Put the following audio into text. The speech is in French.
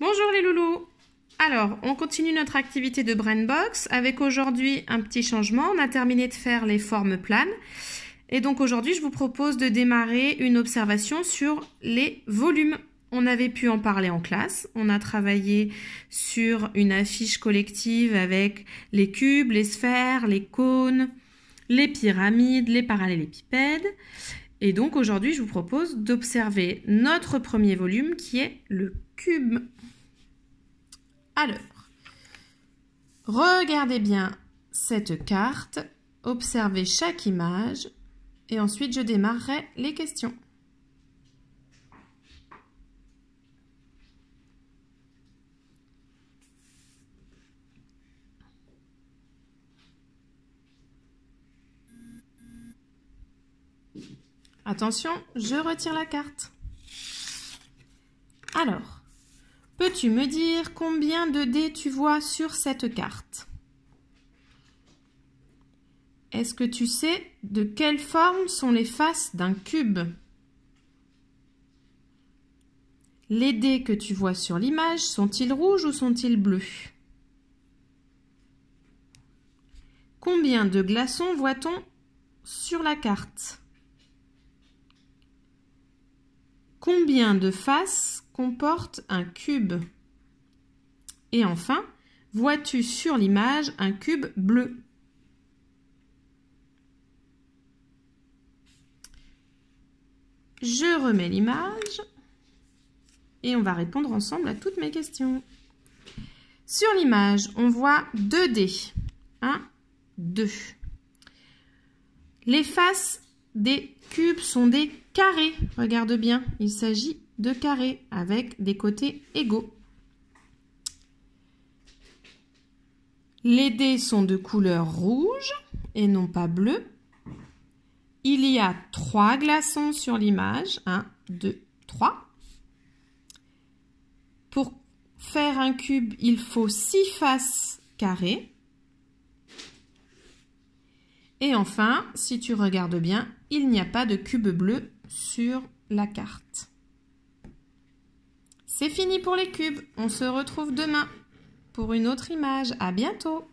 Bonjour les loulous Alors, on continue notre activité de Brainbox avec aujourd'hui un petit changement. On a terminé de faire les formes planes. Et donc aujourd'hui, je vous propose de démarrer une observation sur les volumes. On avait pu en parler en classe. On a travaillé sur une affiche collective avec les cubes, les sphères, les cônes, les pyramides, les parallélépipèdes. Et donc aujourd'hui, je vous propose d'observer notre premier volume qui est le cube. Alors, regardez bien cette carte, observez chaque image et ensuite je démarrerai les questions. Attention, je retire la carte. Alors, peux-tu me dire combien de dés tu vois sur cette carte Est-ce que tu sais de quelle forme sont les faces d'un cube Les dés que tu vois sur l'image sont-ils rouges ou sont-ils bleus Combien de glaçons voit-on sur la carte Combien de faces comporte un cube Et enfin, vois-tu sur l'image un cube bleu Je remets l'image et on va répondre ensemble à toutes mes questions. Sur l'image, on voit deux dés. 1, 2. Les faces des cubes sont des carrés. Regarde bien, il s'agit de carrés avec des côtés égaux. Les dés sont de couleur rouge et non pas bleu. Il y a trois glaçons sur l'image. 1, 2, 3. Pour faire un cube, il faut six faces carrées. Et enfin, si tu regardes bien, il n'y a pas de cube bleu sur la carte. C'est fini pour les cubes. On se retrouve demain pour une autre image. À bientôt!